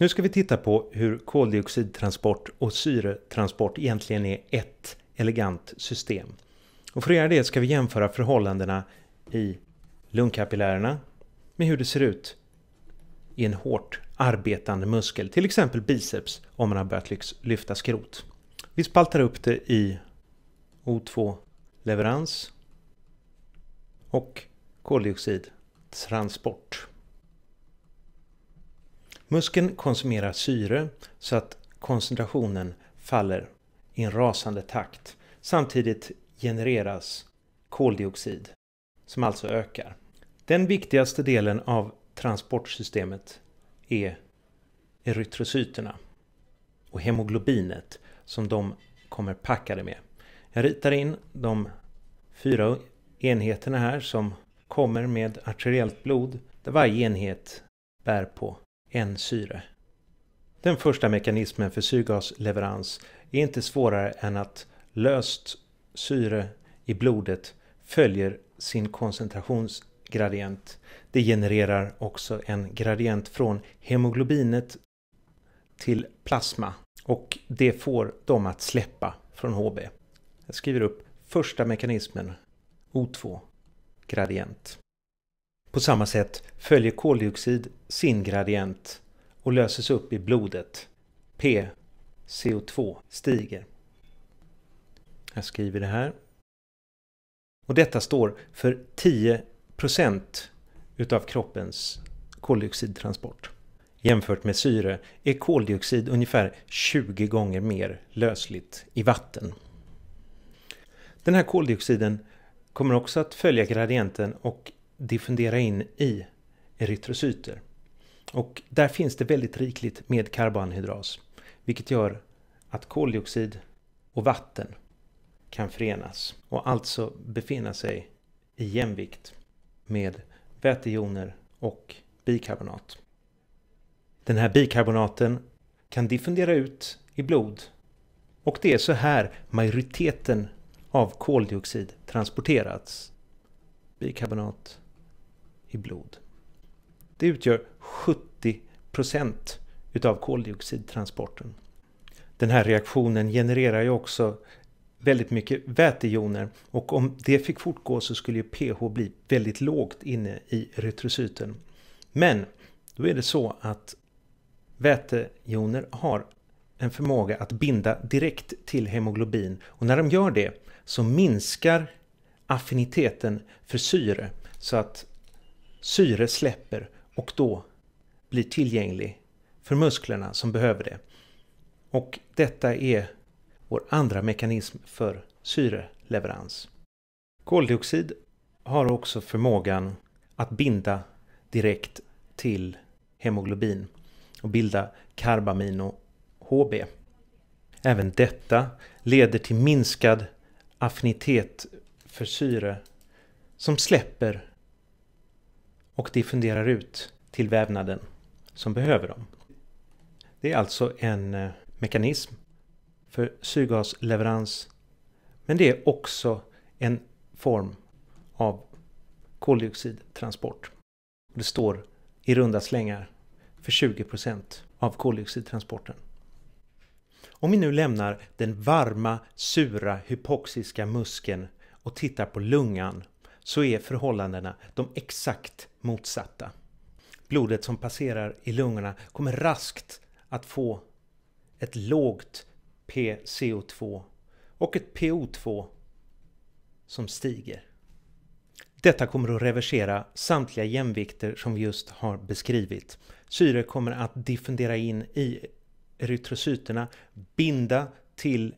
Nu ska vi titta på hur koldioxidtransport och syretransport egentligen är ett elegant system. Och för att göra det ska vi jämföra förhållandena i lungkapillärerna med hur det ser ut i en hårt arbetande muskel, till exempel biceps om man har börjat lyfta skrot. Vi spaltar upp det i O2-leverans och koldioxidtransport. Muskeln konsumerar syre så att koncentrationen faller i en rasande takt. Samtidigt genereras koldioxid som alltså ökar. Den viktigaste delen av transportsystemet är erytrocyterna och hemoglobinet som de kommer packade med. Jag ritar in de fyra enheterna här som kommer med arteriellt blod där varje enhet bär på N-syre. Den första mekanismen för syrgasleverans är inte svårare än att löst syre i blodet följer sin koncentrationsgradient. Det genererar också en gradient från hemoglobinet till plasma och det får dem att släppa från HB. Jag skriver upp första mekanismen O2 gradient. På samma sätt följer koldioxid sin gradient och löses upp i blodet. P, CO2, stiger. Jag skriver det här. Och detta står för 10 utav kroppens koldioxidtransport. Jämfört med syre är koldioxid ungefär 20 gånger mer lösligt i vatten. Den här koldioxiden kommer också att följa gradienten och diffundera in i erytrocyter. Och där finns det väldigt rikligt med karboanhydras, vilket gör att koldioxid och vatten kan förenas och alltså befinna sig i jämvikt med vätejoner och bikarbonat. Den här bikarbonaten kan diffundera ut i blod och det är så här majoriteten av koldioxid transporterats. Bikarbonat i blod. Det utgör 70 utav koldioxidtransporten. Den här reaktionen genererar ju också väldigt mycket vätejoner och om det fick fortgå så skulle ju pH bli väldigt lågt inne i erytrocyten. Men då är det så att vätejoner har en förmåga att binda direkt till hemoglobin och när de gör det så minskar affiniteten för syre så att Syre släpper och då blir tillgänglig för musklerna som behöver det. Och detta är vår andra mekanism för syreleverans. Koldioxid har också förmågan att binda direkt till hemoglobin och bilda karbamin och HB. Även detta leder till minskad affinitet för syre som släpper och diffunderar ut till vävnaden som behöver dem. Det är alltså en eh, mekanism för syrgasleverans men det är också en form av koldioxidtransport. Det står i runda slängar för 20 procent av koldioxidtransporten. Om vi nu lämnar den varma, sura, hypoxiska muskeln och tittar på lungan så är förhållandena de exakt motsatta. Blodet som passerar i lungorna kommer raskt att få ett lågt PCO2 och ett PO2 som stiger. Detta kommer att reversera samtliga jämvikter som vi just har beskrivit. Syre kommer att diffundera in i erytrocyterna, binda till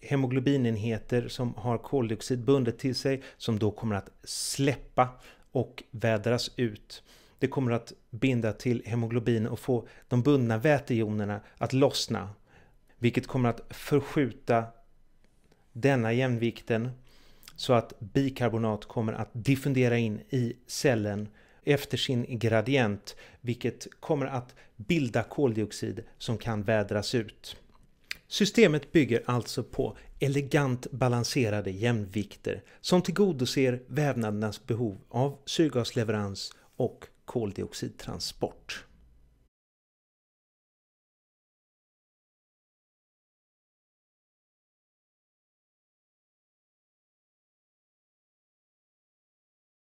hemoglobinenheter som har koldioxid bundet till sig som då kommer att släppa och vädras ut. Det kommer att binda till hemoglobin och få de bundna vätejonerna att lossna, vilket kommer att förskjuta denna jämvikten så att bikarbonat kommer att diffundera in i cellen efter sin gradient, vilket kommer att bilda koldioxid som kan vädras ut. Systemet bygger alltså på elegant balanserade jämvikter som tillgodoser vävnadernas behov av syrgasleverans och koldioxidtransport.